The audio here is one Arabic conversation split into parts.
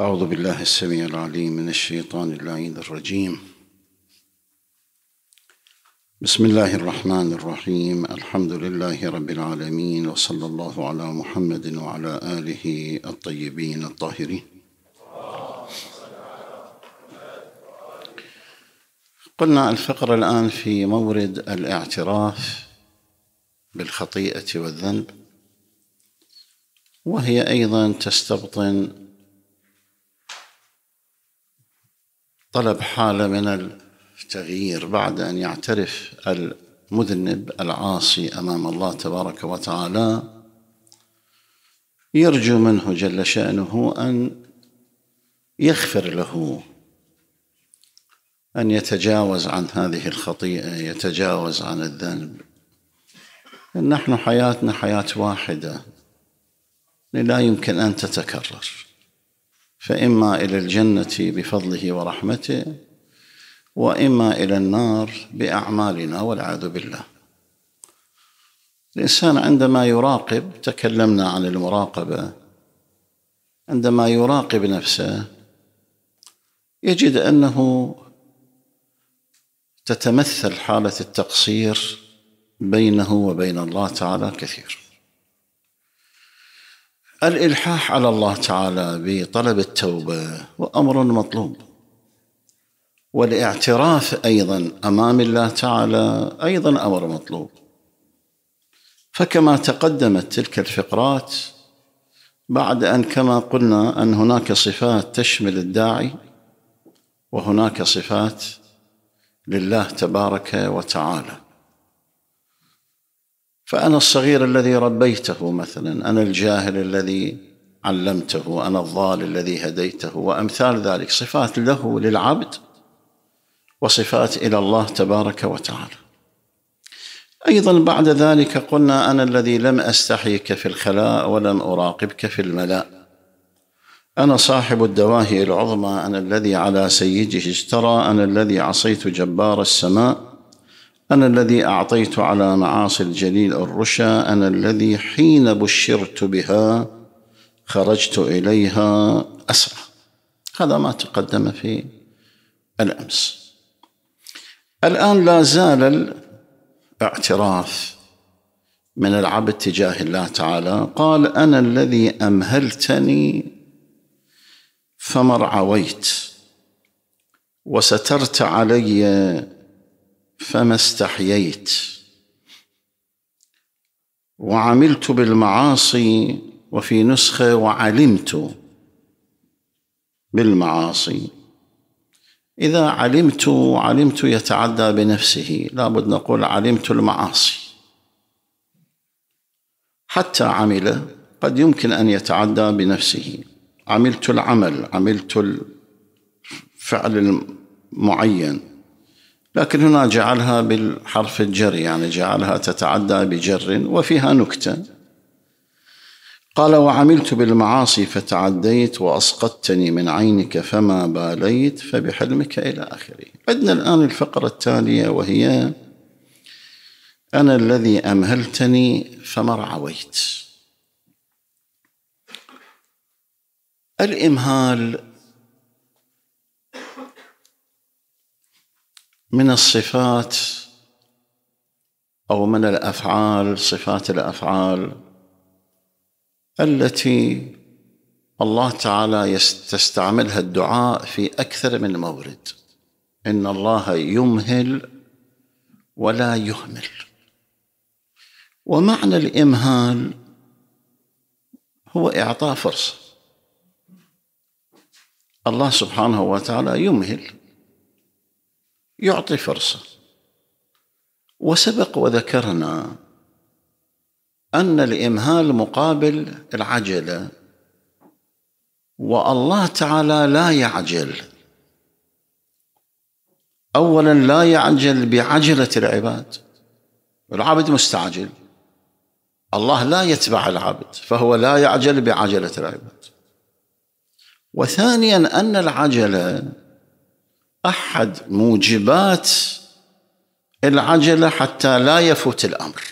أعوذ بالله السميع العليم من الشيطان اللعين الرجيم بسم الله الرحمن الرحيم الحمد لله رب العالمين وصلى الله على محمد وعلى آله الطيبين الطاهرين قلنا الفقر الآن في مورد الاعتراف بالخطيئة والذنب وهي أيضا تستبطن طلب حالة من التغيير بعد أن يعترف المذنب العاصي أمام الله تبارك وتعالى يرجو منه جل شأنه أن يغفر له أن يتجاوز عن هذه الخطيئة يتجاوز عن الذنب نحن حياتنا حياة واحدة لا يمكن أن تتكرر فإما إلى الجنة بفضله ورحمته وإما إلى النار بأعمالنا والعياذ بالله الإنسان عندما يراقب تكلمنا عن المراقبة عندما يراقب نفسه يجد أنه تتمثل حالة التقصير بينه وبين الله تعالى كثير الإلحاح على الله تعالى بطلب التوبة وأمر مطلوب والاعتراف أيضا أمام الله تعالى أيضا أمر مطلوب فكما تقدمت تلك الفقرات بعد أن كما قلنا أن هناك صفات تشمل الداعي وهناك صفات لله تبارك وتعالى فأنا الصغير الذي ربيته مثلا أنا الجاهل الذي علمته أنا الضال الذي هديته وأمثال ذلك صفات له للعبد وصفات إلى الله تبارك وتعالى أيضا بعد ذلك قلنا أنا الذي لم أستحيك في الخلاء ولم أراقبك في الملاء أنا صاحب الدواهي العظمى أنا الذي على سيده اجترى أنا الذي عصيت جبار السماء أنا الذي أعطيت على معاصي الجليل الرشا أنا الذي حين بشرت بها خرجت إليها أسرى هذا ما تقدم في الأمس الآن لا زال الاعتراف من العبد تجاه الله تعالى قال أنا الذي أمهلتني فمرعويت وسترت علي فما استحييت وعملت بالمعاصي وفي نسخه وعلمت بالمعاصي اذا علمت علمت يتعدى بنفسه لابد نقول علمت المعاصي حتى عمل قد يمكن ان يتعدى بنفسه عملت العمل عملت الفعل المعين لكن هنا جعلها بالحرف الجري يعني جعلها تتعدى بجر وفيها نكته قال وعملت بالمعاصي فتعديت واسقطتني من عينك فما باليت فبحلمك الى اخره. عندنا الان الفقره التاليه وهي انا الذي امهلتني فما رعويت. الامهال من الصفات او من الافعال صفات الافعال التي الله تعالى تستعملها الدعاء في اكثر من مورد ان الله يمهل ولا يهمل ومعنى الامهال هو اعطاء فرصه الله سبحانه وتعالى يمهل يعطي فرصة وسبق وذكرنا أن الإمهال مقابل العجلة والله تعالى لا يعجل أولا لا يعجل بعجلة العباد العبد مستعجل الله لا يتبع العبد فهو لا يعجل بعجلة العباد وثانيا أن العجلة احد موجبات العجله حتى لا يفوت الامر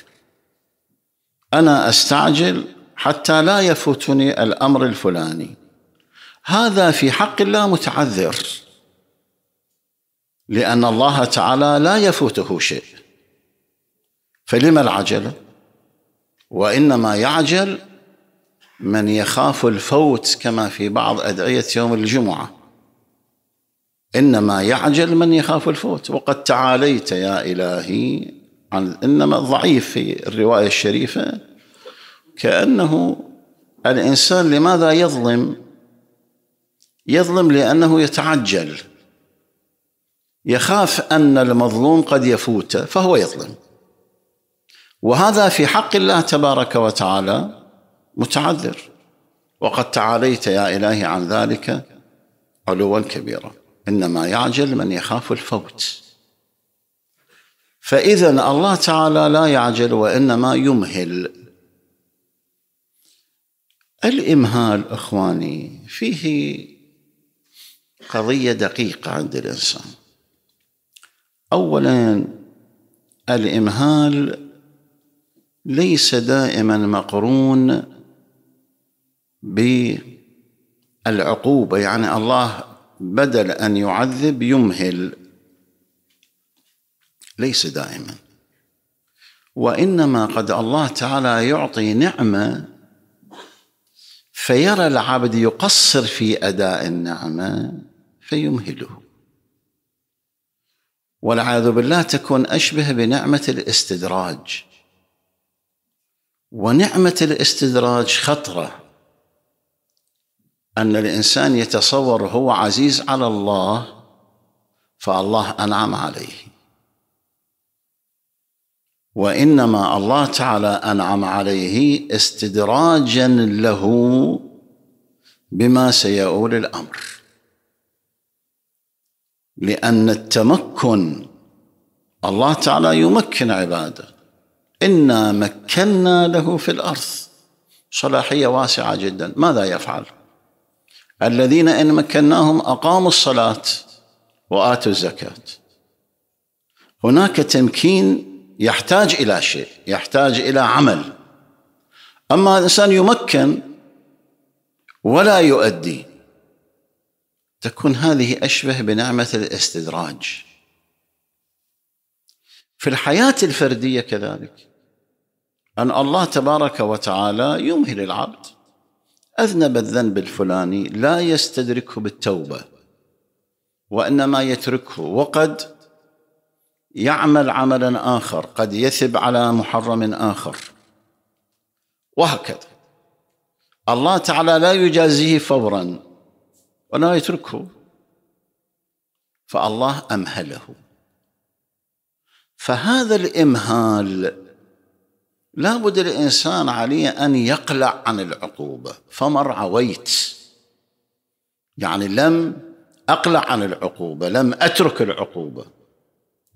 انا استعجل حتى لا يفوتني الامر الفلاني هذا في حق الله متعذر لان الله تعالى لا يفوته شيء فلما العجله وانما يعجل من يخاف الفوت كما في بعض ادعيه يوم الجمعه إنما يعجل من يخاف الفوت وقد تعاليت يا إلهي عن إنما الضعيف في الرواية الشريفة كأنه الإنسان لماذا يظلم يظلم لأنه يتعجل يخاف أن المظلوم قد يفوته فهو يظلم وهذا في حق الله تبارك وتعالى متعذر وقد تعاليت يا إلهي عن ذلك علوا كبيرا إنما يعجل من يخاف الفوت فإذا الله تعالى لا يعجل وإنما يمهل الإمهال إخواني فيه قضية دقيقة عند الإنسان أولا الإمهال ليس دائما مقرون بالعقوبة يعني الله بدل ان يعذب يمهل ليس دائما وانما قد الله تعالى يعطي نعمه فيرى العبد يقصر في اداء النعمه فيمهله والعياذ بالله تكون اشبه بنعمه الاستدراج ونعمه الاستدراج خطره أن الإنسان يتصور هو عزيز على الله فالله أنعم عليه وإنما الله تعالى أنعم عليه استدراجا له بما سيؤول الأمر لأن التمكن الله تعالى يمكن عباده إنا مكنا له في الأرض صلاحية واسعة جدا ماذا يفعل؟ الذين إن مكناهم أقاموا الصلاة وآتوا الزكاة هناك تمكين يحتاج إلى شيء يحتاج إلى عمل أما الإنسان يمكن ولا يؤدي تكون هذه أشبه بنعمة الاستدراج في الحياة الفردية كذلك أن الله تبارك وتعالى يمهل العبد أذنب الذنب الفلاني لا يستدركه بالتوبة وإنما يتركه وقد يعمل عملا آخر قد يثب على محرم آخر وهكذا الله تعالى لا يجازيه فورا ولا يتركه فالله أمهله فهذا الإمهال لا بد الإنسان عليه أن يقلع عن العقوبة فمر عويت يعني لم أقلع عن العقوبة لم أترك العقوبة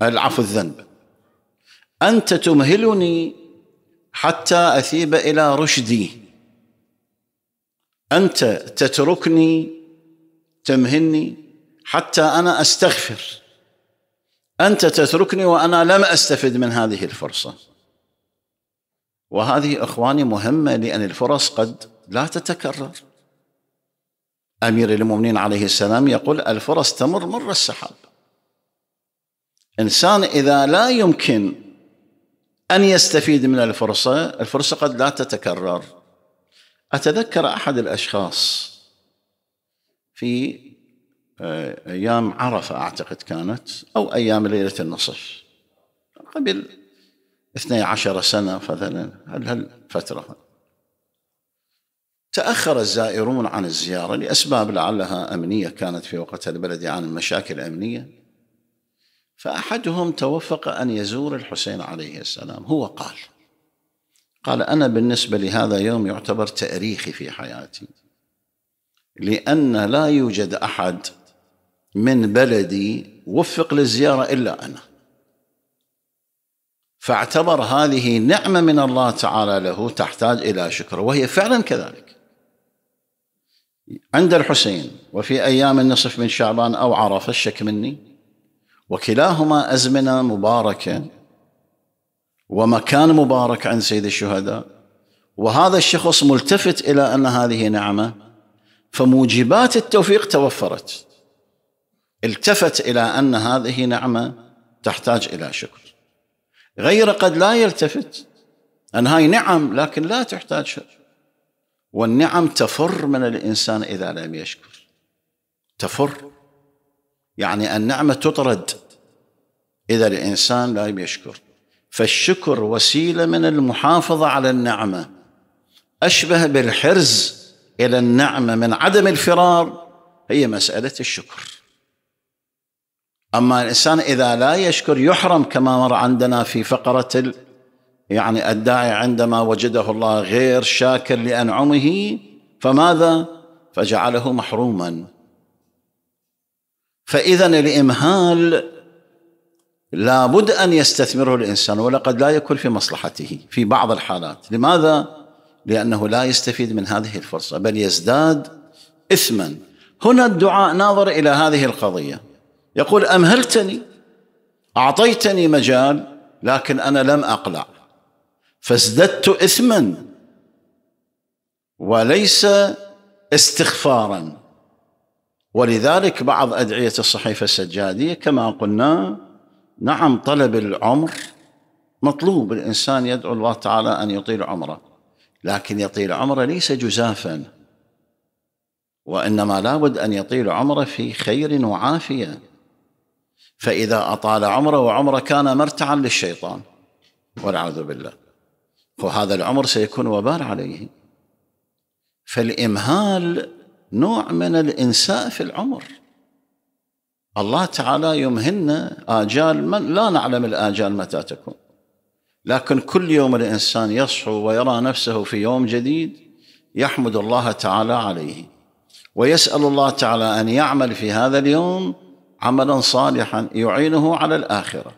العفو الذنب أنت تمهلني حتى أثيب إلى رشدي أنت تتركني تمهلني حتى أنا أستغفر أنت تتركني وأنا لم أستفد من هذه الفرصة وهذه اخواني مهمه لان الفرص قد لا تتكرر امير المؤمنين عليه السلام يقول الفرص تمر مر السحاب انسان اذا لا يمكن ان يستفيد من الفرصه الفرصه قد لا تتكرر اتذكر احد الاشخاص في آه، ايام عرفه اعتقد كانت او ايام ليله النصف قبل اثني عشر سنة مثلا هالفترة تأخر الزائرون عن الزيارة لأسباب لعلها أمنية كانت في وقتها البلد عن المشاكل الأمنية فأحدهم توفق أن يزور الحسين عليه السلام هو قال قال أنا بالنسبة لهذا يوم يعتبر تاريخي في حياتي لأن لا يوجد أحد من بلدي وفق للزيارة إلا أنا فاعتبر هذه نعمه من الله تعالى له تحتاج الى شكر وهي فعلا كذلك عند الحسين وفي ايام النصف من شعبان او عرفه الشك مني وكلاهما ازمنه مباركه ومكان مبارك عند سيد الشهداء وهذا الشخص ملتفت الى ان هذه نعمه فموجبات التوفيق توفرت التفت الى ان هذه نعمه تحتاج الى شكر غير قد لا يلتفت أن هاي نعم لكن لا تحتاج شر والنعم تفر من الإنسان إذا لم يشكر تفر يعني النعمة تطرد إذا الإنسان لا يشكر فالشكر وسيلة من المحافظة على النعمة أشبه بالحرز إلى النعمة من عدم الفرار هي مسألة الشكر أما الإنسان إذا لا يشكر يحرم كما مر عندنا في فقرة ال يعني الداعي عندما وجده الله غير شاكر لأنعمه فماذا؟ فجعله محروما فإذا الإمهال لابد أن يستثمره الإنسان ولقد لا يكون في مصلحته في بعض الحالات لماذا؟ لأنه لا يستفيد من هذه الفرصة بل يزداد إثما هنا الدعاء ناظر إلى هذه القضية يقول أمهلتني أعطيتني مجال لكن أنا لم أقلع فازددت إثما وليس استغفارا ولذلك بعض أدعية الصحيفة السجادية كما قلنا نعم طلب العمر مطلوب الإنسان يدعو الله تعالى أن يطيل عمره لكن يطيل عمره ليس جزافا وإنما لابد أن يطيل عمره في خير وعافية فإذا أطال عمره وعمره كان مرتعا للشيطان والعياذ بالله وهذا العمر سيكون وبال عليه فالإمهال نوع من الإنساء في العمر الله تعالى يمهلنا آجال من لا نعلم الآجال متى تكون لكن كل يوم الإنسان يصحو ويرى نفسه في يوم جديد يحمد الله تعالى عليه ويسأل الله تعالى أن يعمل في هذا اليوم عملا صالحا يعينه على الاخره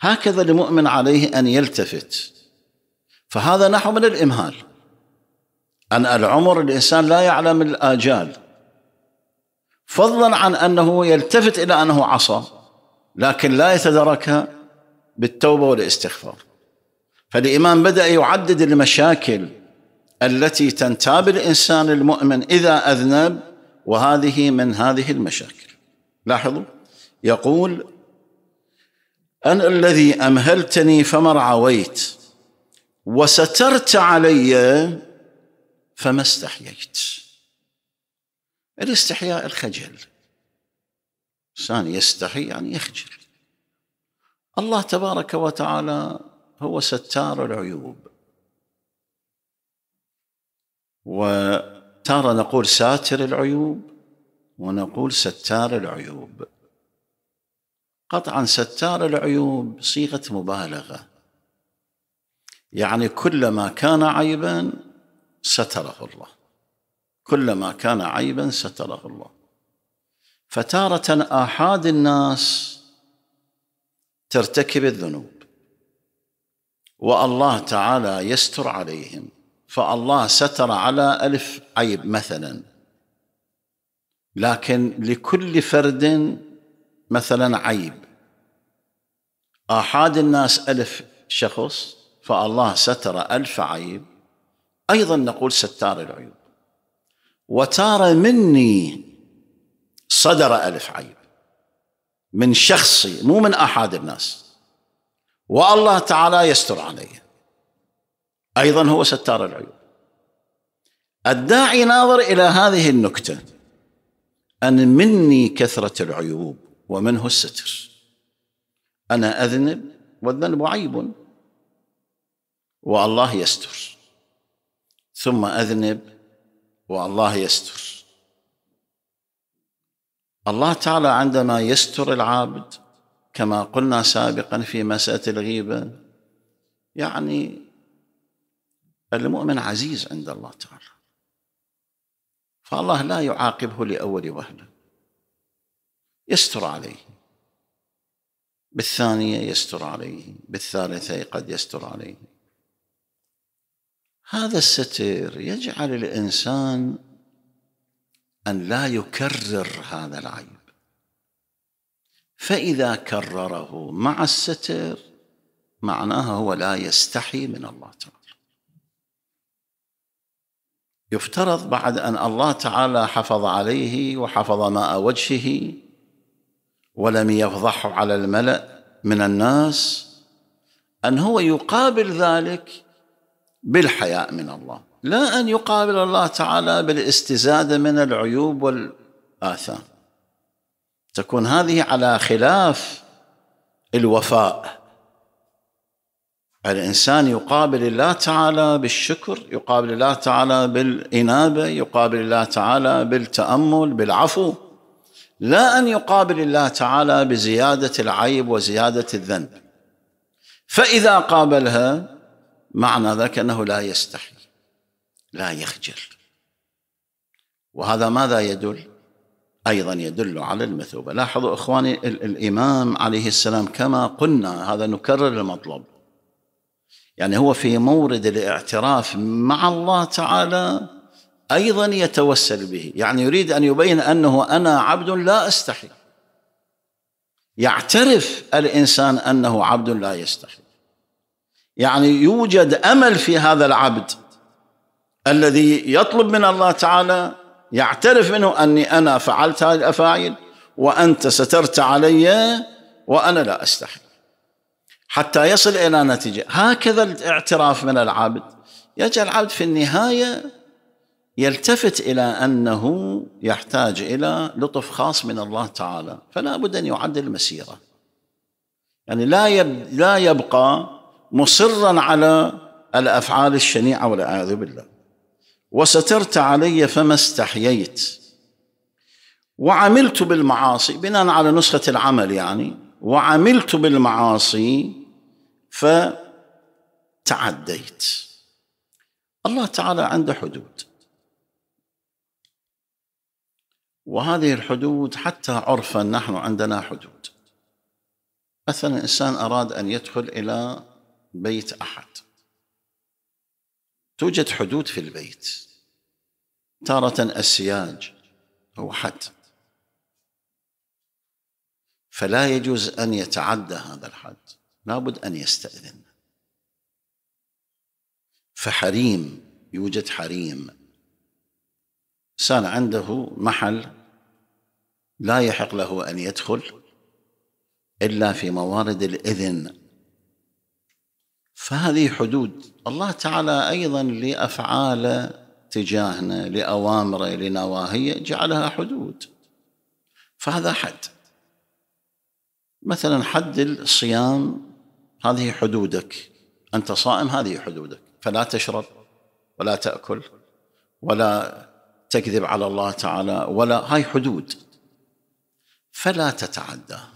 هكذا المؤمن عليه ان يلتفت فهذا نحو من الامهال ان العمر الانسان لا يعلم الاجال فضلا عن انه يلتفت الى انه عصى لكن لا يتدركها بالتوبه والاستغفار فالامام بدا يعدد المشاكل التي تنتاب الانسان المؤمن اذا اذنب وهذه من هذه المشاكل لاحظوا يقول أنا الذي أمهلتني فما رعويت وسترت علي فما استحييت الاستحياء الخجل الإنسان يستحي يعني يخجل الله تبارك وتعالى هو ستار العيوب وتارة نقول ساتر العيوب ونقول ستار العيوب قطعا ستار العيوب صيغه مبالغه يعني كلما كان عيبا ستره الله كلما كان عيبا ستره الله فتاره احاد الناس ترتكب الذنوب والله تعالى يستر عليهم فالله ستر على ألف عيب مثلا لكن لكل فرد مثلا عيب آحاد الناس ألف شخص فالله ستر ألف عيب أيضا نقول ستار العيوب وتار مني صدر ألف عيب من شخصي مو من أحد الناس والله تعالى يستر علي أيضا هو ستار العيوب الداعي ناظر إلى هذه النكته أن مني كثرة العيوب ومنه الستر أنا أذنب والذنب عيب والله يستر ثم أذنب والله يستر الله تعالى عندما يستر العابد كما قلنا سابقا في مسألة الغيبة يعني المؤمن عزيز عند الله تعالى فالله لا يعاقبه لأول وهلة يستر عليه بالثانية يستر عليه بالثالثة قد يستر عليه هذا الستر يجعل الإنسان أن لا يكرر هذا العيب فإذا كرره مع الستر معناها هو لا يستحي من الله تعالى يفترض بعد أن الله تعالى حفظ عليه وحفظ ماء وجهه ولم يفضحه على الملأ من الناس أن هو يقابل ذلك بالحياء من الله لا أن يقابل الله تعالى بالاستزادة من العيوب والآثام تكون هذه على خلاف الوفاء الإنسان يقابل الله تعالى بالشكر يقابل الله تعالى بالإنابة يقابل الله تعالى بالتأمل بالعفو لا أن يقابل الله تعالى بزيادة العيب وزيادة الذنب فإذا قابلها معنى ذلك أنه لا يستحي لا يخجل وهذا ماذا يدل أيضا يدل على المثوبة لاحظوا إخواني الإمام عليه السلام كما قلنا هذا نكرر المطلب يعني هو في مورد الاعتراف مع الله تعالى ايضا يتوسل به يعني يريد ان يبين انه انا عبد لا استحي يعترف الانسان انه عبد لا يستحي يعني يوجد امل في هذا العبد الذي يطلب من الله تعالى يعترف منه اني انا فعلت هذه الافاعيل وانت سترت علي وانا لا استحي حتى يصل إلى نتيجة هكذا الاعتراف من العبد يجعل العبد في النهاية يلتفت إلى أنه يحتاج إلى لطف خاص من الله تعالى فلا بد أن يعدل المسيرة يعني لا لا يبقى مصرا على الافعال الشنيعه والعياذ بالله وسترت علي فما استحييت وعملت بالمعاصي بناء على نسخه العمل يعني وعملت بالمعاصي فتعديت الله تعالى عنده حدود وهذه الحدود حتى عرفا نحن عندنا حدود مثلا انسان اراد ان يدخل الى بيت احد توجد حدود في البيت تارة السياج هو حد فلا يجوز أن يتعدى هذا الحد لابد أن يستأذن فحريم يوجد حريم إنسان عنده محل لا يحق له أن يدخل إلا في موارد الإذن فهذه حدود الله تعالى أيضا لأفعاله تجاهنا لأوامره لنواهيه جعلها حدود فهذا حد مثلا حد الصيام هذه حدودك انت صائم هذه حدودك فلا تشرب ولا تاكل ولا تكذب على الله تعالى ولا هاي حدود فلا تتعداها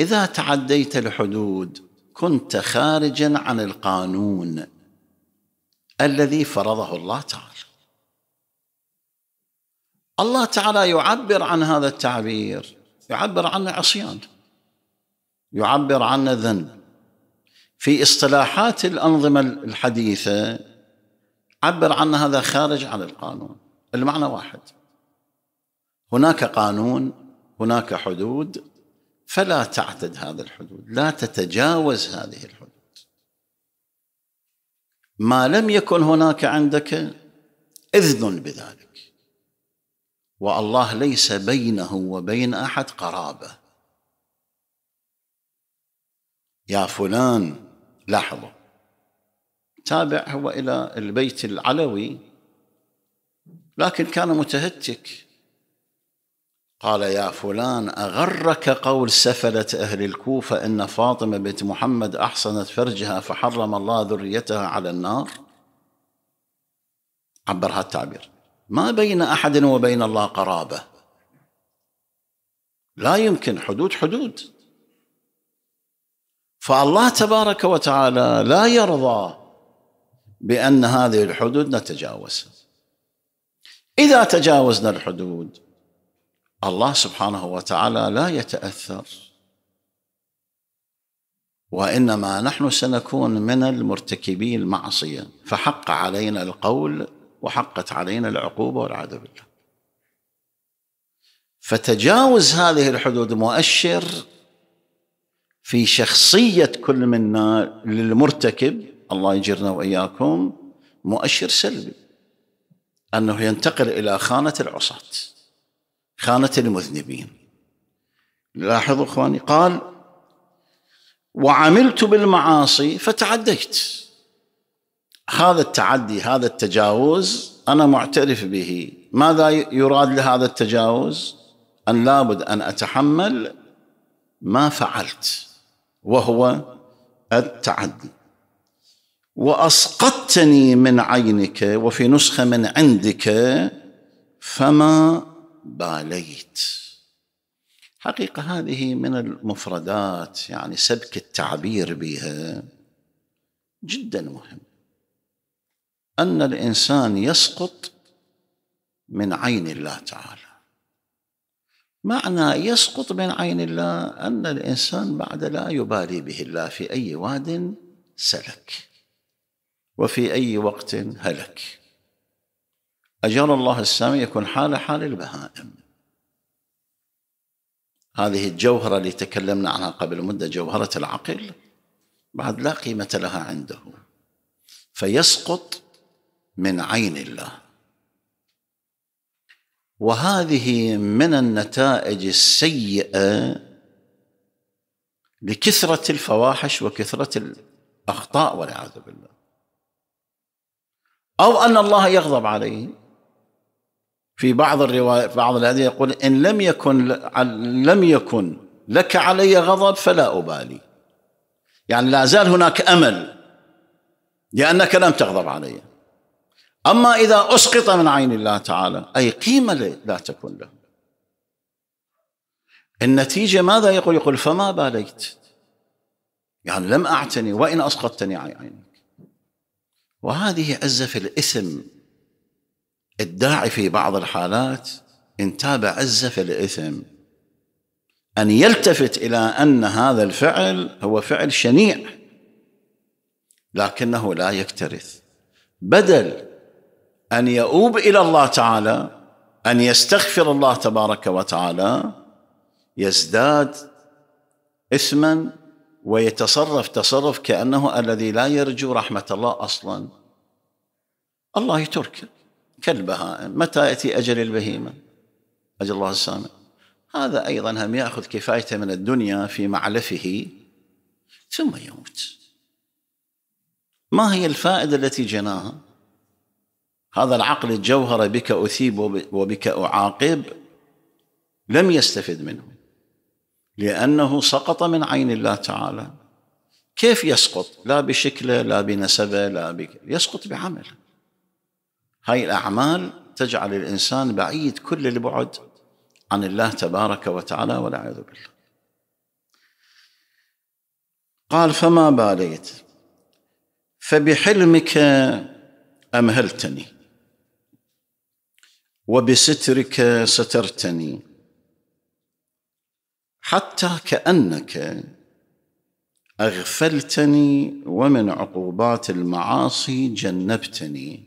اذا تعديت الحدود كنت خارجا عن القانون الذي فرضه الله تعالى الله تعالى يعبر عن هذا التعبير يعبر عنه عصيان يعبر عنه ذنب في اصطلاحات الأنظمة الحديثة عبر عن هذا خارج عن القانون المعنى واحد هناك قانون هناك حدود فلا تعتد هذه الحدود لا تتجاوز هذه الحدود ما لم يكن هناك عندك إذن بذلك والله ليس بينه وبين احد قرابه يا فلان لاحظوا تابع هو الى البيت العلوي لكن كان متهتك قال يا فلان أغرك قول سفلة أهل الكوفة إن فاطمة بنت محمد أحصنت فرجها فحرم الله ذريتها على النار عبر هالتعبير ما بين احد وبين الله قرابه لا يمكن حدود حدود فالله تبارك وتعالى لا يرضى بان هذه الحدود نتجاوزها اذا تجاوزنا الحدود الله سبحانه وتعالى لا يتاثر وانما نحن سنكون من المرتكبي المعصيه فحق علينا القول وحقت علينا العقوبة والعياذ بالله فتجاوز هذه الحدود مؤشر في شخصية كل منا للمرتكب الله يجرنا وإياكم مؤشر سلبي أنه ينتقل إلى خانة العصاة خانة المذنبين لاحظوا إخواني قال وعملت بالمعاصي فتعديت هذا التعدي هذا التجاوز انا معترف به ماذا يراد لهذا التجاوز ان لابد ان اتحمل ما فعلت وهو التعدي واسقطتني من عينك وفي نسخه من عندك فما باليت حقيقه هذه من المفردات يعني سبك التعبير بها جدا مهم ان الانسان يسقط من عين الله تعالى معنى يسقط من عين الله ان الانسان بعد لا يبالي به الله في اي واد سلك وفي اي وقت هلك أجر الله السامي يكون حال حال البهائم هذه الجوهره اللي تكلمنا عنها قبل مده جوهره العقل بعد لا قيمه لها عنده فيسقط من عين الله وهذه من النتائج السيئه لكثره الفواحش وكثره الاخطاء والعياذ بالله او ان الله يغضب عليه في بعض الروايات بعض الأدية يقول إن لم يكن لم يكن لك علي غضب فلا أبالي يعني لا زال هناك أمل لأنك لم تغضب علي أما إذا أسقط من عين الله تعالى أي قيمة لا تكون له النتيجة ماذا يقول يقول فما باليت يعني لم أعتني وإن أسقطتني عن عينك وهذه عزة في الإثم الداعي في بعض الحالات انتاب عزة في الإثم أن يلتفت إلى أن هذا الفعل هو فعل شنيع لكنه لا يكترث بدل ان يؤوب الى الله تعالى ان يستغفر الله تبارك وتعالى يزداد اثما ويتصرف تصرف كانه الذي لا يرجو رحمه الله اصلا الله يترك كالبهائم متى ياتي اجل البهيمه اجل الله السامع هذا ايضا هم ياخذ كفايته من الدنيا في معلفه ثم يموت ما هي الفائده التي جناها هذا العقل الجوهري بك أثيب وبك أعاقب لم يستفد منه لأنه سقط من عين الله تعالى كيف يسقط لا بشكله لا بنسبه لا بك يسقط بعمل هاي الأعمال تجعل الإنسان بعيد كل البعد عن الله تبارك وتعالى والعياذ بالله قال فما باليت فبحلمك أمهلتني وبسترك سترتني حتى كانك اغفلتني ومن عقوبات المعاصي جنبتني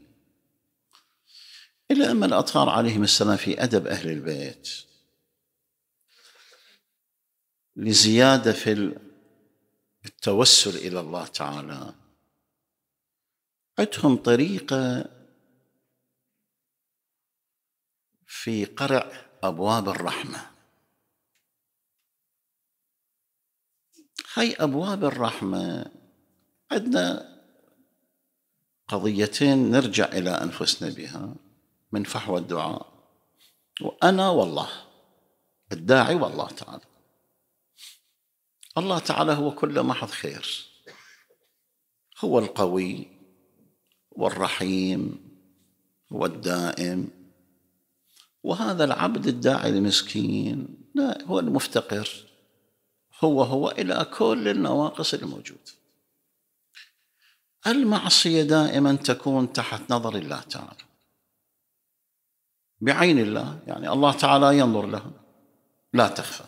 الى ان الاطهار عليهم السلام في ادب اهل البيت لزياده في التوسل الى الله تعالى عندهم طريقه في قرع أبواب الرحمة هاي أبواب الرحمة عندنا قضيتين نرجع إلى أنفسنا بها من فحوى الدعاء وأنا والله الداعي والله تعالى الله تعالى هو كل محض خير هو القوي والرحيم والدائم وهذا العبد الداعي المسكين لا هو المفتقر هو هو إلى كل النواقص الموجود المعصية دائما تكون تحت نظر الله تعالى بعين الله يعني الله تعالى ينظر لها لا تخفى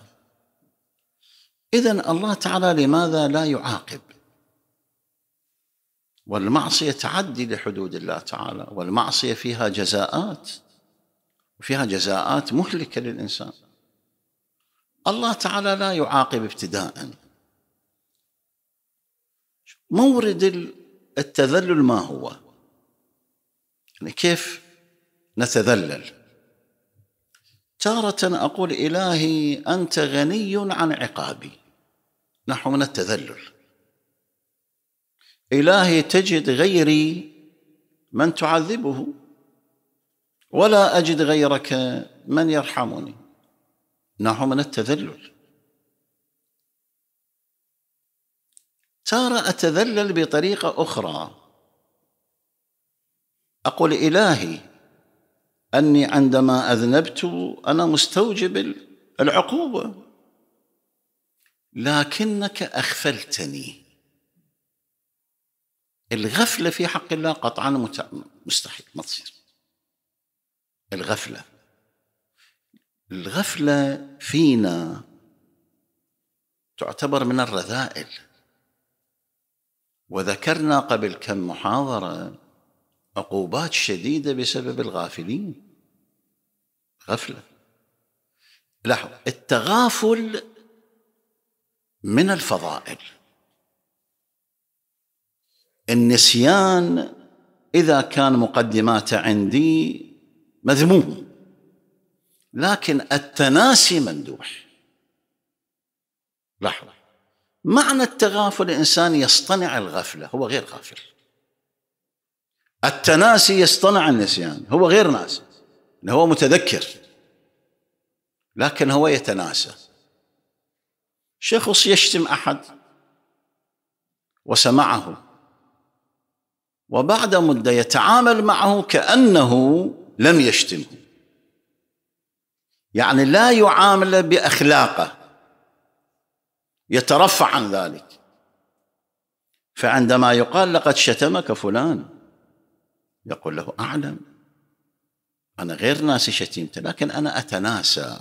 إذا الله تعالى لماذا لا يعاقب والمعصية تعدي لحدود الله تعالى والمعصية فيها جزاءات فيها جزاءات مهلكة للإنسان الله تعالى لا يعاقب ابتداء مورد التذلل ما هو يعني كيف نتذلل تارة أقول إلهي أنت غني عن عقابي نحو من التذلل إلهي تجد غيري من تعذبه ولا أجد غيرك من يرحمني نوع من التذلل تارة أتذلل بطريقة أخرى أقول إلهي أني عندما أذنبت أنا مستوجب العقوبة لكنك أغفلتني الغفلة في حق الله قطعا مستحيل ما تصير الغفلة الغفلة فينا تعتبر من الرذائل وذكرنا قبل كم محاضرة عقوبات شديدة بسبب الغافلين غفلة لاحظ التغافل من الفضائل النسيان إذا كان مقدماته عندي مذموم لكن التناسي ممدوح لحظة معنى التغافل الإنسان يصطنع الغفلة هو غير غافل التناسي يصطنع النسيان هو غير ناسي هو متذكر لكن هو يتناسى شخص يشتم أحد وسمعه وبعد مدة يتعامل معه كأنه لم يشتمه يعني لا يعامل باخلاقه يترفع عن ذلك فعندما يقال لقد شتمك فلان يقول له اعلم انا غير ناسي شتيمته لكن انا اتناسى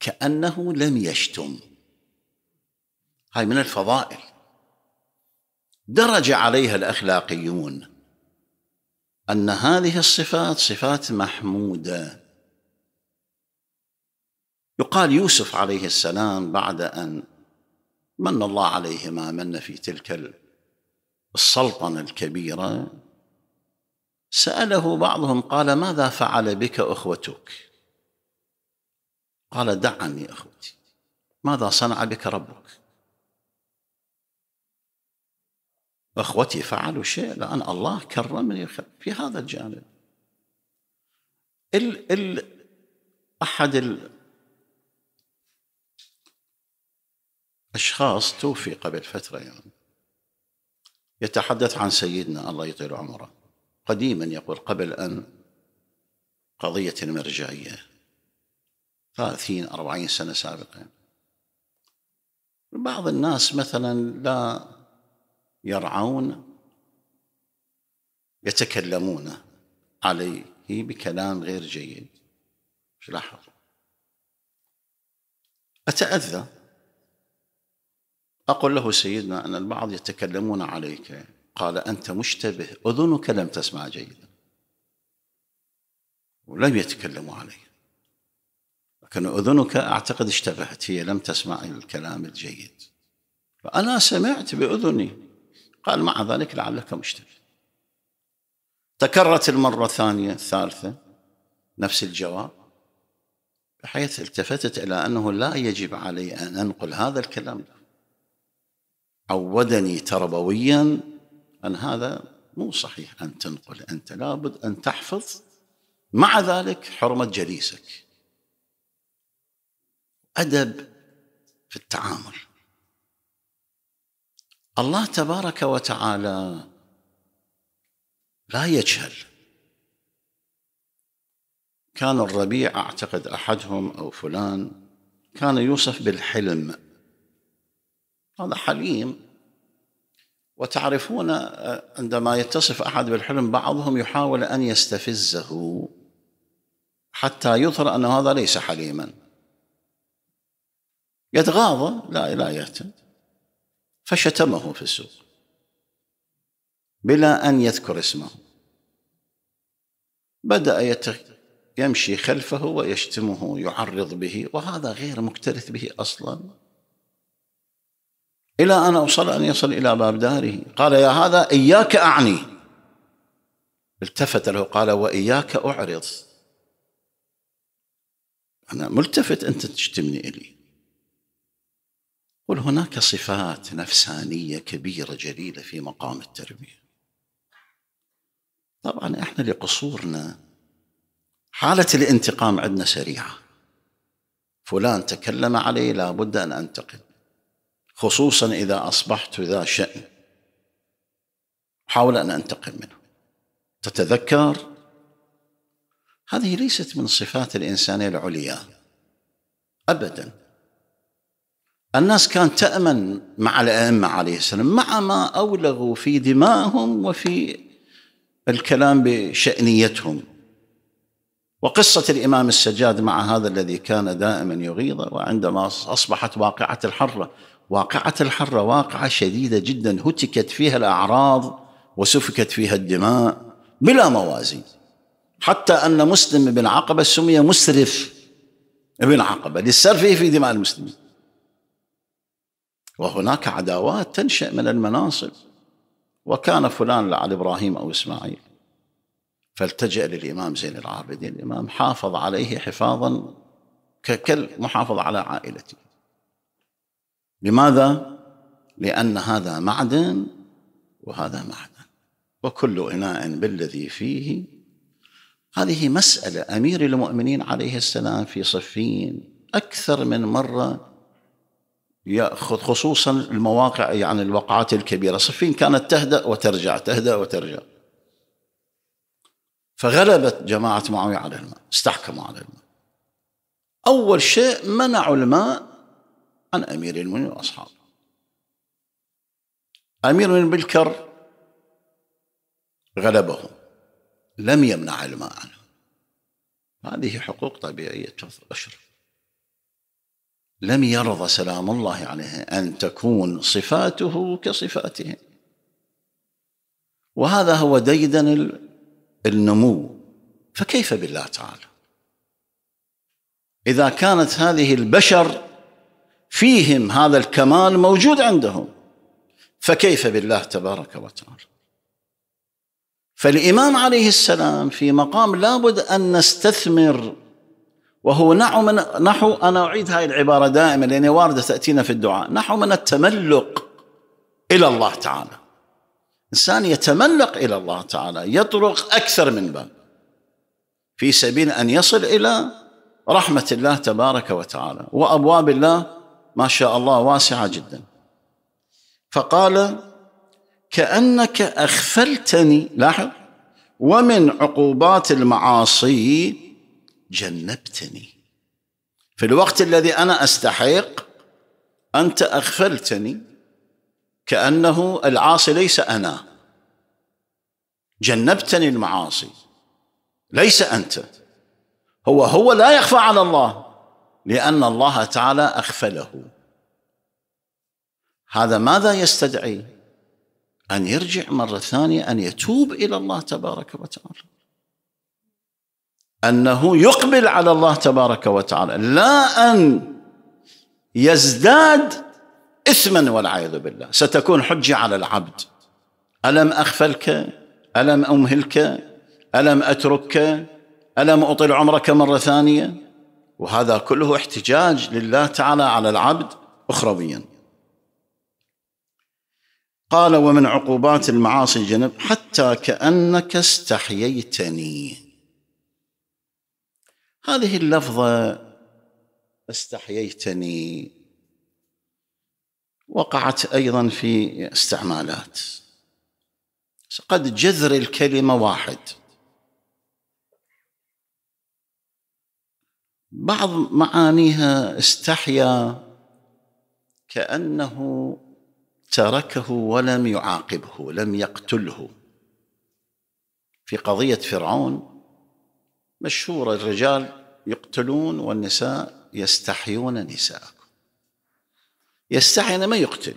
كانه لم يشتم هاي من الفضائل درج عليها الاخلاقيون ان هذه الصفات صفات محموده يقال يوسف عليه السلام بعد ان من الله عليهما من في تلك السلطنه الكبيره ساله بعضهم قال ماذا فعل بك اخوتك قال دعني اخوتي ماذا صنع بك ربك اخوتي فعلوا شيء لان الله كرمني في هذا الجانب ال ال احد الاشخاص توفي قبل فتره يعني يتحدث عن سيدنا الله يطيل عمره قديما يقول قبل ان قضيه المرجعيه ثلاثين أربعين سنه سابقا بعض الناس مثلا لا يرعون يتكلمون عليه بكلام غير جيد لاحظ أتأذى أقول له سيدنا أن البعض يتكلمون عليك قال أنت مشتبه أذنك لم تسمع جيدا ولم يتكلموا علي لكن أذنك أعتقد اشتبهت هي لم تسمع الكلام الجيد فأنا سمعت بأذني قال مع ذلك لعلك مشتري تكررت المرة الثانية الثالثة نفس الجواب بحيث التفتت إلى أنه لا يجب علي أن أنقل هذا الكلام له عودني تربويا أن هذا مو صحيح أن تنقل أنت لابد أن تحفظ مع ذلك حرمة جليسك أدب في التعامل الله تبارك وتعالى لا يجهل كان الربيع اعتقد احدهم او فلان كان يوصف بالحلم هذا حليم وتعرفون عندما يتصف احد بالحلم بعضهم يحاول ان يستفزه حتى يظهر ان هذا ليس حليما يتغاضى لا لا يهتد فشتمه في السوق بلا أن يذكر اسمه بدأ يمشي خلفه ويشتمه يعرض به وهذا غير مكترث به أصلا إلى أن أوصل أن يصل إلى باب داره قال يا هذا إياك أعني التفت له قال وإياك أعرض أنا ملتفت أنت تشتمني إلي قل هناك صفات نفسانيه كبيره جليله في مقام التربيه طبعا احنا لقصورنا حاله الانتقام عندنا سريعه فلان تكلم علي لابد ان انتقم خصوصا اذا اصبحت ذا شان حاول ان انتقم منه تتذكر هذه ليست من صفات الانسانيه العليا ابدا الناس كانت تأمن مع الأئمة عليه السلام مع ما أولغوا في دمائهم وفي الكلام بشأنيتهم وقصة الإمام السجاد مع هذا الذي كان دائما يغيظه وعندما أصبحت واقعة الحرة واقعة الحرة واقعة شديدة جدا هتكت فيها الأعراض وسفكت فيها الدماء بلا موازين حتى أن مسلم بن عقبة سمي مسرف بن عقبة للسرف في دماء المسلمين وهناك عداوات تنشأ من المناصب وكان فلان لعلي إبراهيم أو إسماعيل فالتجأ للإمام زين العابدين الإمام حافظ عليه حفاظا ككل محافظ على عائلته لماذا؟ لأن هذا معدن وهذا معدن وكل إناء بالذي فيه هذه مسألة أمير المؤمنين عليه السلام في صفين أكثر من مرة ياخذ خصوصا المواقع يعني الوقعات الكبيره صفين كانت تهدا وترجع تهدا وترجع فغلبت جماعه معاويه على الماء استحكموا على الماء اول شيء منعوا الماء عن امير المؤمنين واصحابه امير المؤمنين بالكر غلبهم لم يمنع الماء عنهم هذه حقوق طبيعيه تشرف لم يرضى سلام الله عليه أن تكون صفاته كصفاته وهذا هو ديدن النمو فكيف بالله تعالى إذا كانت هذه البشر فيهم هذا الكمال موجود عندهم فكيف بالله تبارك وتعالى فالإمام عليه السلام في مقام لابد أن نستثمر وهو نحو من نحو انا اعيد هاي العباره دائما لان وارده تاتينا في الدعاء نحو من التملق الى الله تعالى انسان يتملق الى الله تعالى يطرق اكثر من باب في سبيل ان يصل الى رحمه الله تبارك وتعالى وابواب الله ما شاء الله واسعه جدا فقال كانك اغفلتني لاحظ ومن عقوبات المعاصي جنبتني في الوقت الذي انا استحق انت اغفلتني كانه العاصي ليس انا جنبتني المعاصي ليس انت هو هو لا يخفى على الله لان الله تعالى اغفله هذا ماذا يستدعي ان يرجع مره ثانيه ان يتوب الى الله تبارك وتعالى أنه يقبل على الله تبارك وتعالى لا أن يزداد إثما والعياذ بالله ستكون حجة على العبد ألم اخفلك ألم أمهلك ألم أتركك ألم أطل عمرك مرة ثانية وهذا كله احتجاج لله تعالى على العبد أخرويا قال ومن عقوبات المعاصي الجنب حتى كأنك استحييتني هذه اللفظه استحييتني وقعت ايضا في استعمالات قد جذر الكلمه واحد بعض معانيها استحيا كانه تركه ولم يعاقبه لم يقتله في قضيه فرعون مشهورة الرجال يقتلون والنساء يستحيون نساءكم يستحينا ما يقتل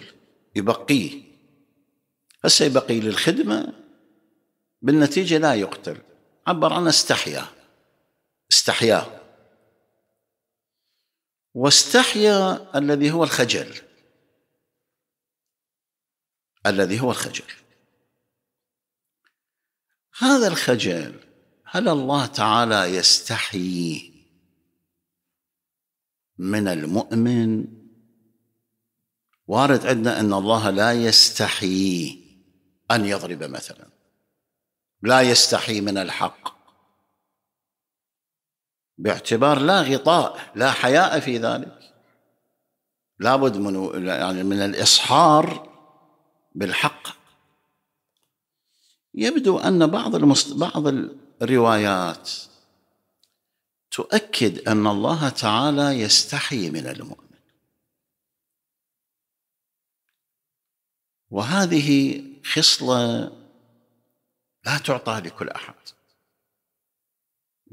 يبقيه هسه يبقي للخدمة بالنتيجة لا يقتل عبر عن استحيا استحيا واستحيا الذي هو الخجل الذي هو الخجل هذا الخجل هل الله تعالى يستحي من المؤمن وارد عندنا ان الله لا يستحي ان يضرب مثلا لا يستحي من الحق باعتبار لا غطاء لا حياء في ذلك لابد من يعني من الاصحار بالحق يبدو ان بعض المست... بعض روايات تؤكد ان الله تعالى يستحي من المؤمن وهذه خصله لا تعطى لكل احد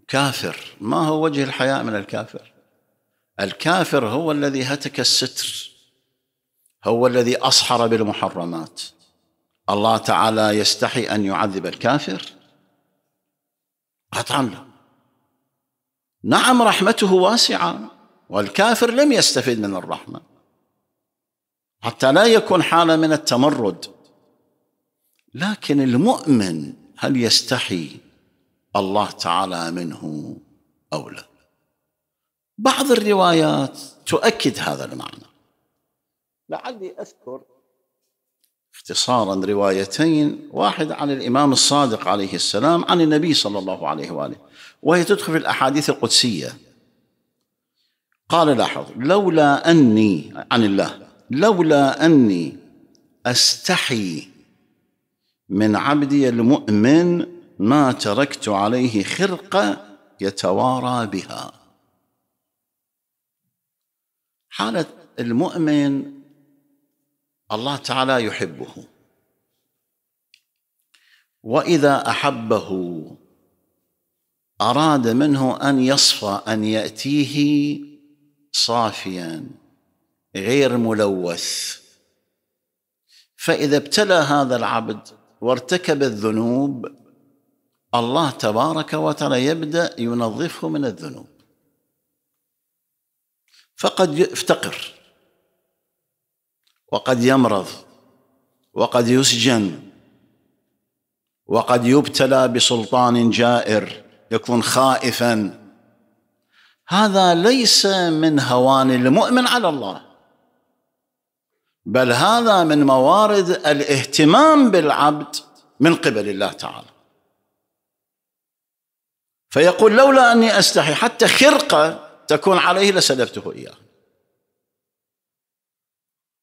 كافر ما هو وجه الحياء من الكافر الكافر هو الذي هتك الستر هو الذي اصحر بالمحرمات الله تعالى يستحي ان يعذب الكافر قطعا لا نعم رحمته واسعه والكافر لم يستفد من الرحمه حتى لا يكون حاله من التمرد لكن المؤمن هل يستحي الله تعالى منه او لا بعض الروايات تؤكد هذا المعنى لعلي اذكر اختصارا روايتين واحد عن الإمام الصادق عليه السلام عن النبي صلى الله عليه وآله وهي تدخل في الأحاديث القدسية قال لاحظ لولا أني عن الله لولا أني أستحي من عبدي المؤمن ما تركت عليه خرقة يتوارى بها حالة المؤمن الله تعالى يحبه واذا احبه اراد منه ان يصفى ان ياتيه صافيا غير ملوث فاذا ابتلى هذا العبد وارتكب الذنوب الله تبارك وتعالى يبدا ينظفه من الذنوب فقد يفتقر وقد يمرض وقد يسجن وقد يبتلى بسلطان جائر يكون خائفا هذا ليس من هوان المؤمن على الله بل هذا من موارد الاهتمام بالعبد من قبل الله تعالى فيقول لولا اني استحي حتى خرقه تكون عليه لسلبته اياها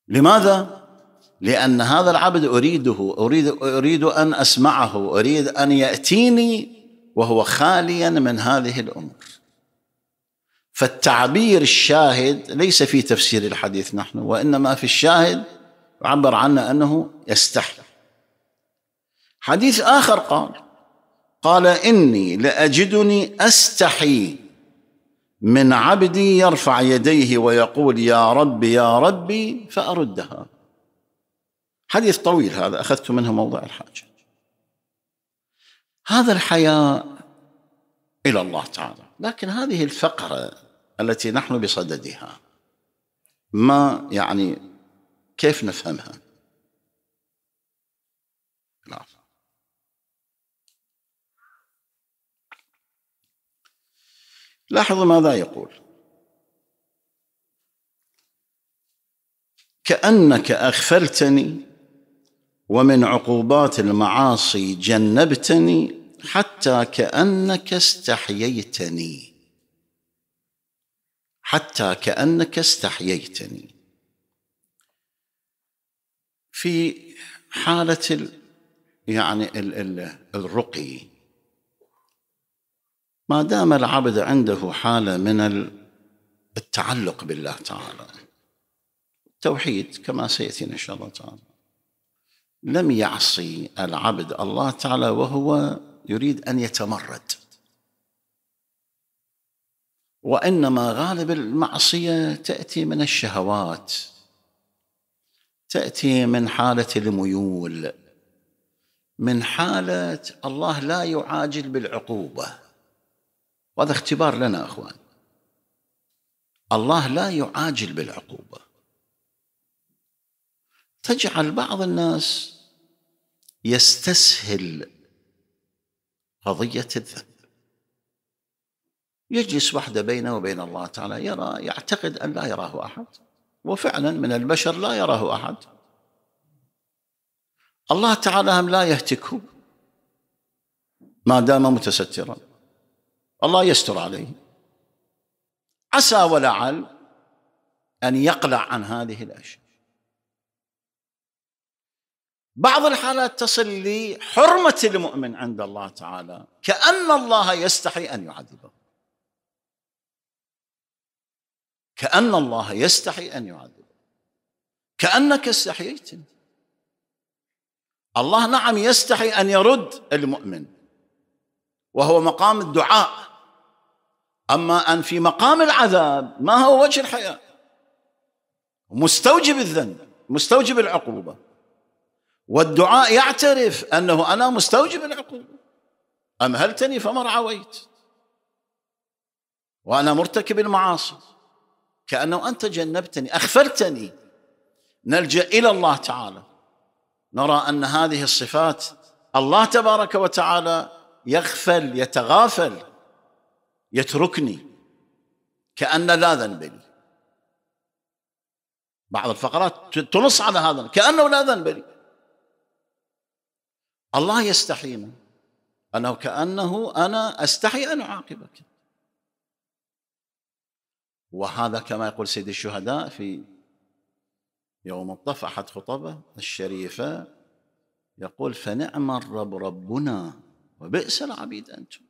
لماذا؟ لأن هذا العبد أريده أريد, أريد أن أسمعه أريد أن يأتيني وهو خاليا من هذه الأمور فالتعبير الشاهد ليس في تفسير الحديث نحن وإنما في الشاهد عبر عنه أنه يستحي حديث آخر قال قال إني لأجدني أستحي من عبدي يرفع يديه ويقول يا ربي يا ربي فأردها حديث طويل هذا أخذت منه موضع الحاجة هذا الحياء إلى الله تعالى لكن هذه الفقرة التي نحن بصددها ما يعني كيف نفهمها لاحظوا ماذا يقول كانك اغفلتني ومن عقوبات المعاصي جنبتني حتى كانك استحييتني حتى كانك استحييتني في حاله يعني الرقي ما دام العبد عنده حالة من التعلق بالله تعالى التوحيد كما سيأتينا إن شاء الله تعالى لم يعصي العبد الله تعالى وهو يريد أن يتمرد وإنما غالب المعصية تأتي من الشهوات تأتي من حالة الميول من حالة الله لا يعاجل بالعقوبة وهذا اختبار لنا اخوان الله لا يعاجل بالعقوبه تجعل بعض الناس يستسهل قضيه الذنب يجلس وحده بينه وبين الله تعالى يرى يعتقد ان لا يراه احد وفعلا من البشر لا يراه احد الله تعالى هم لا يهتكه ما دام متسترا الله يستر عليه عسى ولعل أن يقلع عن هذه الأشياء بعض الحالات تصل لحرمة المؤمن عند الله تعالى كأن الله يستحي أن يعذبه كأن الله يستحي أن يعذبه كأنك استحييت الله نعم يستحي أن يرد المؤمن وهو مقام الدعاء أما أن في مقام العذاب ما هو وجه الحياة مستوجب الذنب مستوجب العقوبة والدعاء يعترف أنه أنا مستوجب العقوبة أمهلتني فما رعويت وأنا مرتكب المعاصي كأنه أنت جنبتني أخفلتني نلجأ إلى الله تعالى نرى أن هذه الصفات الله تبارك وتعالى يغفل يتغافل يتركني كأن لا ذنب لي بعض الفقرات تنص على هذا كأنه لا ذنب لي الله يستحينا أنه كأنه أنا أستحي أن أعاقبك وهذا كما يقول سيد الشهداء في يوم الطف أحد خطبه الشريفة يقول فنعم الرب ربنا وبئس العبيد أنتم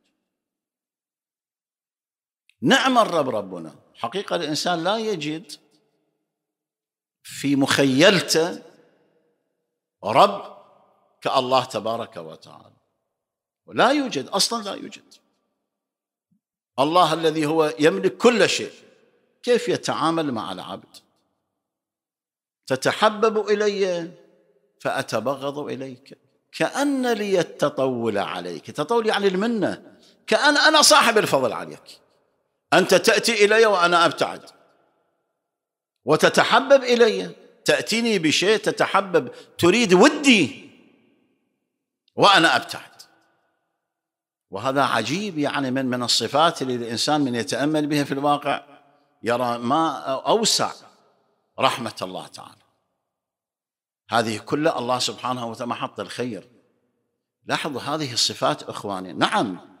نعم الرب ربنا حقيقة الإنسان لا يجد في مخيلته رب كالله تبارك وتعالى لا يوجد أصلا لا يوجد الله الذي هو يملك كل شيء كيف يتعامل مع العبد تتحبب إلي فأتبغض إليك كأن لي التطول عليك تطول يعني المنة كأن أنا صاحب الفضل عليك أنت تأتي إلي وأنا أبتعد وتتحبب إلي تأتيني بشيء تتحبب تريد ودي وأنا أبتعد وهذا عجيب يعني من من الصفات اللي الإنسان من يتأمل بها في الواقع يرى ما أوسع رحمة الله تعالى هذه كلها الله سبحانه وتعالى محط الخير لاحظوا هذه الصفات إخواني نعم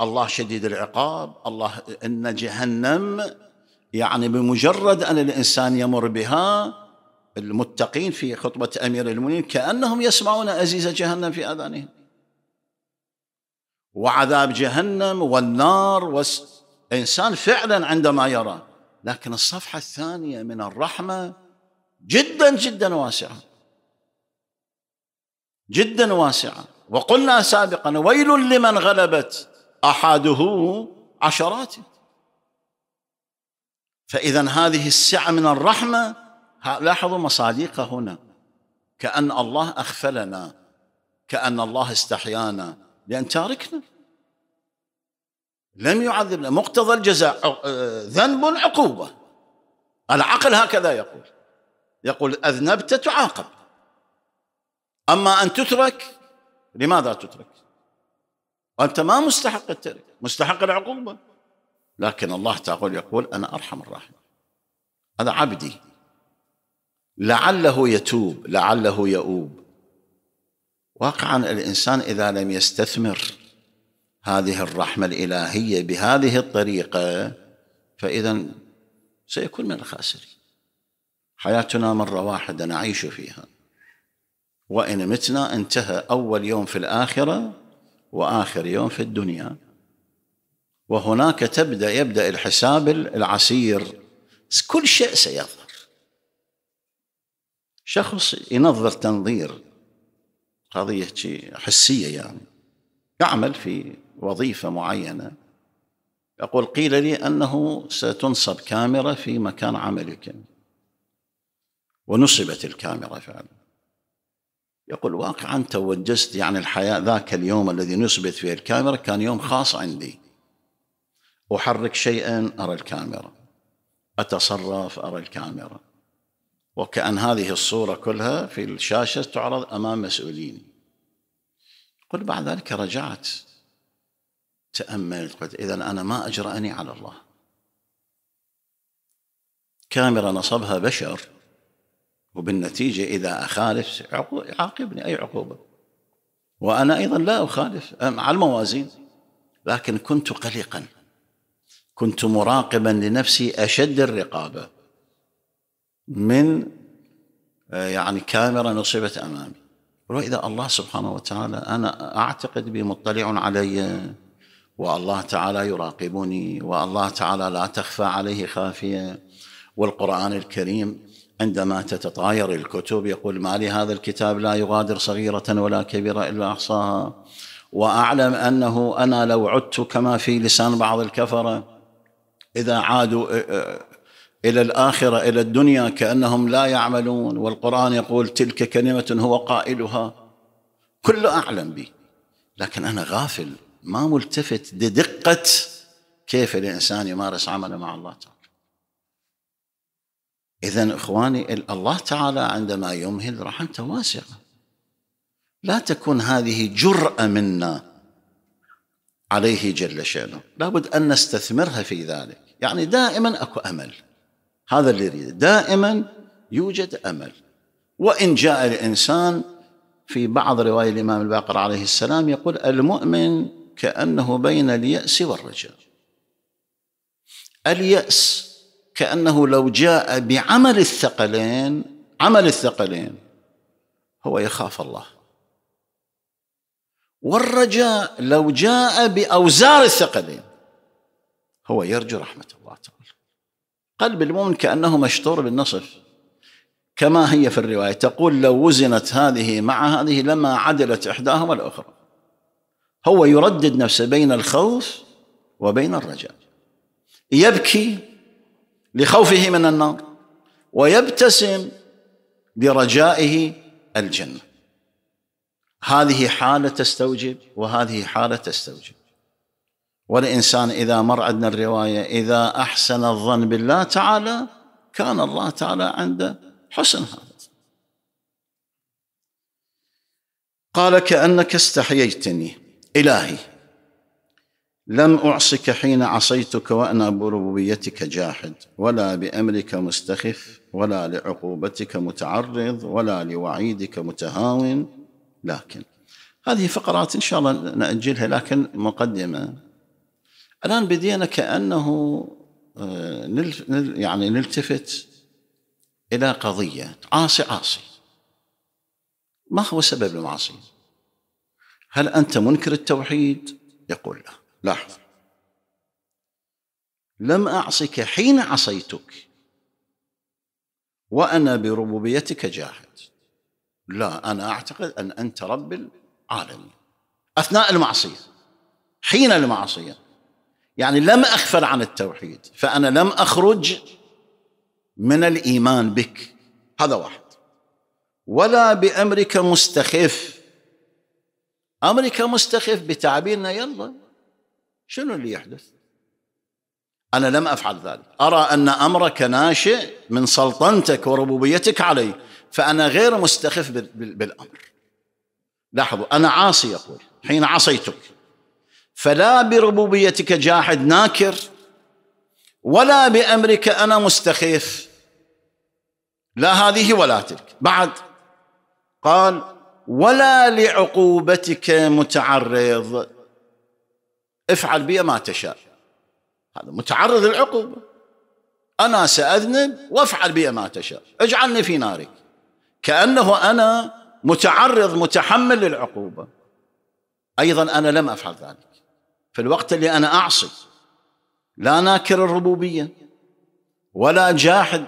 الله شديد العقاب الله ان جهنم يعني بمجرد ان الانسان يمر بها المتقين في خطبه امير المؤمنين كانهم يسمعون ازيز جهنم في اذانهم وعذاب جهنم والنار والانسان فعلا عندما يرى لكن الصفحه الثانيه من الرحمه جدا جدا واسعه جدا واسعه وقلنا سابقا ويل لمن غلبت احاده عشرات فاذا هذه السعه من الرحمه لاحظوا مصاديق هنا كان الله اخفلنا كان الله استحيانا لان تاركنا لم يعذبنا مقتضى الجزاء آه، ذنب عقوبه العقل هكذا يقول يقول اذنبت تعاقب اما ان تترك لماذا تترك وأنت ما مستحق الترك مستحق العقوبة لكن الله تعالى يقول أنا أرحم الراحمين هذا عبدي لعله يتوب لعله يؤوب واقعا الإنسان إذا لم يستثمر هذه الرحمة الإلهية بهذه الطريقة فإذا سيكون من الخاسرين حياتنا مرة واحدة نعيش فيها وإن متنا انتهى أول يوم في الآخرة واخر يوم في الدنيا وهناك تبدا يبدا الحساب العسير كل شيء سيظهر شخص ينظر تنظير قضيه حسيه يعني يعمل في وظيفه معينه يقول قيل لي انه ستنصب كاميرا في مكان عملك ونصبت الكاميرا فعلا يقول واقعا توجست يعني الحياة ذاك اليوم الذي نصبت فيه الكاميرا كان يوم خاص عندي أحرك شيئا أرى الكاميرا أتصرف أرى الكاميرا وكأن هذه الصورة كلها في الشاشة تعرض أمام مسؤولين قل بعد ذلك رجعت تأملت قلت إذا أنا ما أجرأني على الله كاميرا نصبها بشر وبالنتيجة إذا أخالف يعاقبني أي عقوبة وأنا أيضا لا أخالف على الموازين لكن كنت قلقا كنت مراقبا لنفسي أشد الرقابة من آه، يعني كاميرا نصبت أمامي وإذا الله سبحانه وتعالى أنا أعتقد بي مطلع علي والله تعالى يراقبني والله تعالى لا تخفى عليه خافية والقرآن الكريم عندما تتطاير الكتب يقول ما هذا الكتاب لا يغادر صغيرة ولا كبيرة إلا أحصاها وأعلم أنه أنا لو عدت كما في لسان بعض الكفرة إذا عادوا آه، آه، إلى الآخرة إلى الدنيا كأنهم لا يعملون والقرآن يقول تلك كلمة هو قائلها كل أعلم بي لكن أنا غافل ما ملتفت لدقة كيف الإنسان يمارس عمله مع الله تعالى إذا إخواني الله تعالى عندما يمهل رحمته واسعة لا تكون هذه جرأة منا عليه جل شأنه لابد أن نستثمرها في ذلك يعني دائما أكو أمل هذا اللي يريد دائما يوجد أمل وإن جاء الإنسان في بعض رواية الإمام الباقر عليه السلام يقول المؤمن كأنه بين اليأس والرجاء اليأس كأنه لو جاء بعمل الثقلين عمل الثقلين هو يخاف الله والرجاء لو جاء بأوزار الثقلين هو يرجو رحمة الله تعالى قلب المؤمن كأنه مشطور بالنصف كما هي في الرواية تقول لو وزنت هذه مع هذه لما عدلت إحداهما الأخرى هو يردد نفسه بين الخوف وبين الرجاء يبكي لخوفه من النار ويبتسم لرجائه الجنه هذه حاله تستوجب وهذه حاله تستوجب والإنسان إذا مر عندنا الرواية إذا أحسن الظن بالله تعالى كان الله تعالى عنده حسن هذا قال كأنك استحييتني إلهي لم أعصك حين عصيتك وأنا بربوبيتك جاحد ولا بأمرك مستخف ولا لعقوبتك متعرض ولا لوعيدك متهاون لكن هذه فقرات إن شاء الله نأجلها لكن مقدمة الآن بدينا كأنه آه، يعني نلتفت إلى قضية عاصي عاصي ما هو سبب المعصية هل أنت منكر التوحيد يقول له لاحظ لم أعصك حين عصيتك وأنا بربوبيتك جاهد لا أنا أعتقد أن أنت رب العالمين أثناء المعصية حين المعصية يعني لم أخفر عن التوحيد فأنا لم أخرج من الإيمان بك هذا واحد ولا بأمرك مستخف أمرك مستخف بتعبيرنا يلا شنو اللي يحدث انا لم افعل ذلك ارى ان امرك ناشئ من سلطنتك وربوبيتك علي فانا غير مستخف بالامر لاحظوا انا عاصي يقول حين عصيتك فلا بربوبيتك جاحد ناكر ولا بامرك انا مستخف لا هذه ولا تلك بعد قال ولا لعقوبتك متعرض افعل بي ما تشاء هذا متعرض للعقوبة أنا سأذنب وافعل بي ما تشاء اجعلني في نارك كأنه أنا متعرض متحمل للعقوبة أيضا أنا لم أفعل ذلك في الوقت اللي أنا أعصي لا ناكر الربوبية ولا جاحد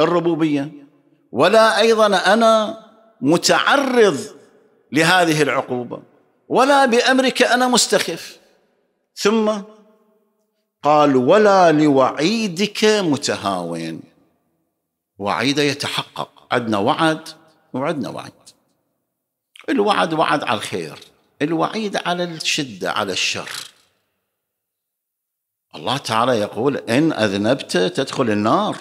الربوبية ولا أيضا أنا متعرض لهذه العقوبة ولا بأمرك أنا مستخف ثم قال ولا لوعيدك متهاون وعيده يتحقق عندنا وعد وعندنا وعد الوعد وعد على الخير الوعيد على الشدة على الشر الله تعالى يقول إن أذنبت تدخل النار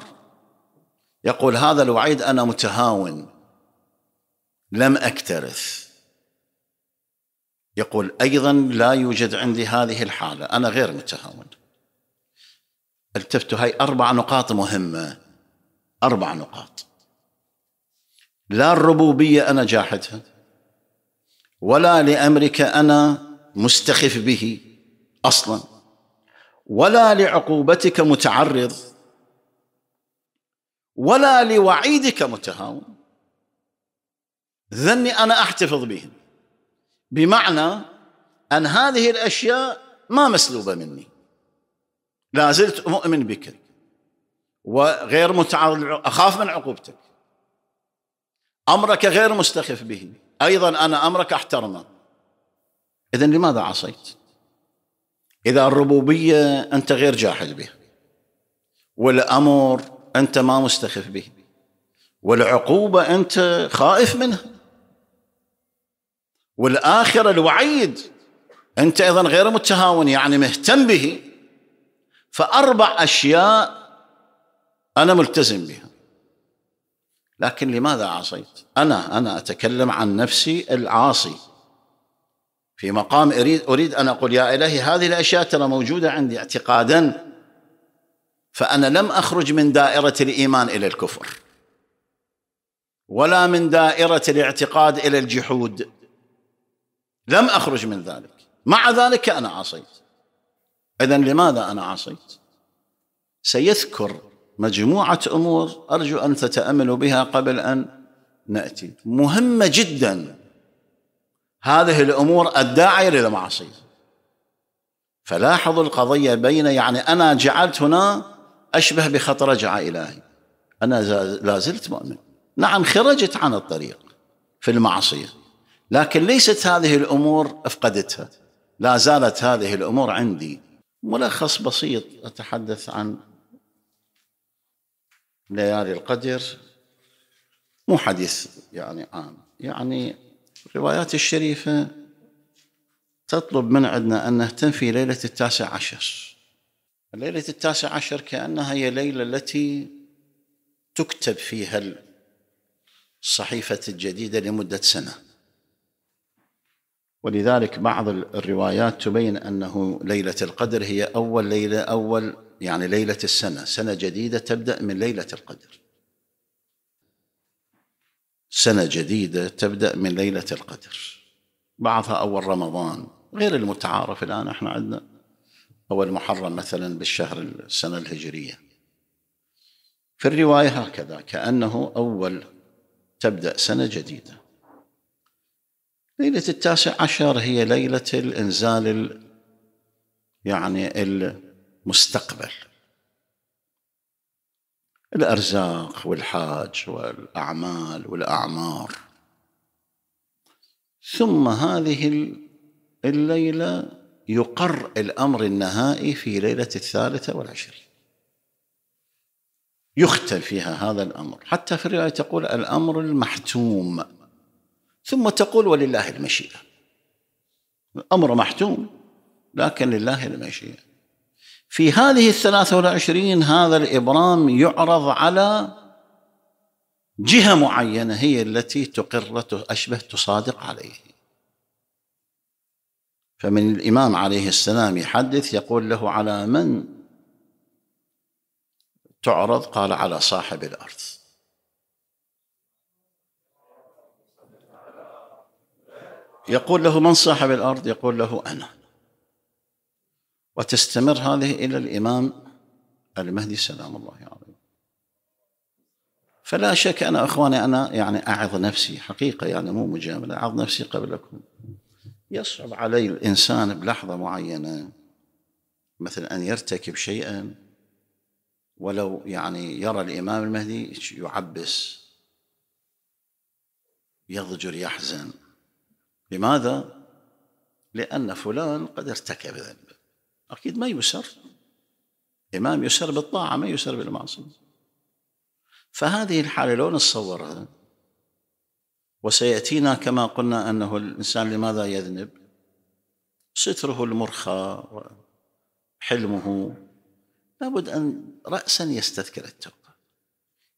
يقول هذا الوعيد أنا متهاون لم أكترث يقول أيضا لا يوجد عندي هذه الحالة أنا غير متهاون التفتوا هاي أربع نقاط مهمة أربع نقاط لا الربوبية أنا جاحدها ولا لأمرك أنا مستخف به أصلا ولا لعقوبتك متعرض ولا لوعيدك متهاون ذني أنا أحتفظ بهم بمعنى أن هذه الأشياء ما مسلوبة مني لا زلت مؤمن بك وغير متعرض أخاف من عقوبتك أمرك غير مستخف به أيضا أنا أمرك أحترمه إذا لماذا عصيت إذا الربوبية أنت غير جاحد بها والأمر أنت ما مستخف به والعقوبة أنت خائف منها والآخرة الوعيد أنت أيضا غير متهاون يعني مهتم به فأربع أشياء أنا ملتزم بها لكن لماذا عصيت أنا أنا أتكلم عن نفسي العاصي في مقام أريد أريد أن أقول يا إلهي هذه الأشياء ترى موجودة عندي اعتقادا فأنا لم أخرج من دائرة الإيمان إلى الكفر ولا من دائرة الاعتقاد إلى الجحود لم أخرج من ذلك مع ذلك أنا عصيت إذا لماذا أنا عصيت سيذكر مجموعة أمور أرجو أن تتأملوا بها قبل أن نأتي مهمة جدا هذه الأمور الداعية للمعصيه فلاحظوا القضية بين يعني أنا جعلت هنا أشبه بخط رجعة إلهي أنا لازلت مؤمن نعم خرجت عن الطريق في المعصية لكن ليست هذه الامور افقدتها لا زالت هذه الامور عندي ملخص بسيط اتحدث عن ليالي القدر مو حديث يعني عام يعني الروايات الشريفه تطلب من عندنا ان نهتم في ليله التاسع عشر ليلة التاسع عشر كانها هي الليله التي تكتب فيها الصحيفه الجديده لمده سنه ولذلك بعض الروايات تبين انه ليله القدر هي اول ليله اول يعني ليله السنه، سنه جديده تبدا من ليله القدر. سنه جديده تبدا من ليله القدر. بعضها اول رمضان غير المتعارف الان احنا عندنا اول محرم مثلا بالشهر السنه الهجريه. في الروايه هكذا كانه اول تبدا سنه جديده. ليلة التاسع عشر هي ليلة الإنزال يعني المستقبل الأرزاق والحاج والأعمال والأعمار ثم هذه الليلة يقر الأمر النهائي في ليلة الثالثة والعشرين يختل فيها هذا الأمر حتى في الرواية تقول الأمر المحتوم ثم تقول ولله المشيئة الأمر محتوم لكن لله المشيئة في هذه الثلاثة والعشرين هذا الإبرام يعرض على جهة معينة هي التي تقر أشبه تصادق عليه فمن الإمام عليه السلام يحدث يقول له على من تعرض قال على صاحب الأرض يقول له من صاحب الارض يقول له انا وتستمر هذه الى الامام المهدي سلام الله عليه فلا شك انا اخواني انا يعني اعظ نفسي حقيقه يعني مو مجامله اعظ نفسي قبلكم يصعب علي الانسان بلحظه معينه مثلا ان يرتكب شيئا ولو يعني يرى الامام المهدي يعبس يضجر يحزن لماذا؟ لأن فلان قد ارتكب ذنبا أكيد ما يسر إمام يسر بالطاعة ما يسر بالمعصية فهذه الحالة لو نتصورها وسيأتينا كما قلنا أنه الإنسان لماذا يذنب ستره المرخى وحلمه لابد أن رأسا يستذكر التوبة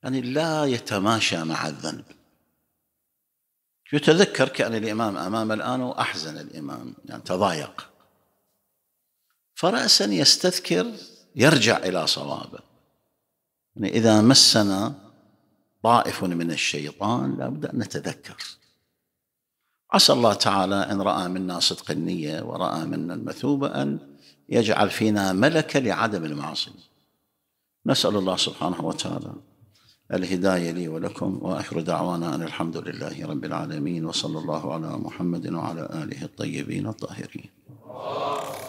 يعني لا يتماشى مع الذنب يتذكر كأن الإمام امام الآن وأحزن الإمام يعني تضايق فرأسا يستذكر يرجع إلى صوابه يعني إذا مسنا طائف من الشيطان لابد أن نتذكر عسى الله تعالى إن رأى منا صدق النية ورأى منا المثوبة أن يجعل فينا ملكة لعدم المعصية نسأل الله سبحانه وتعالى الهداية لي ولكم وآخر دعوانا أن الحمد لله رب العالمين وصلى الله على محمد وعلى آله الطيبين الطاهرين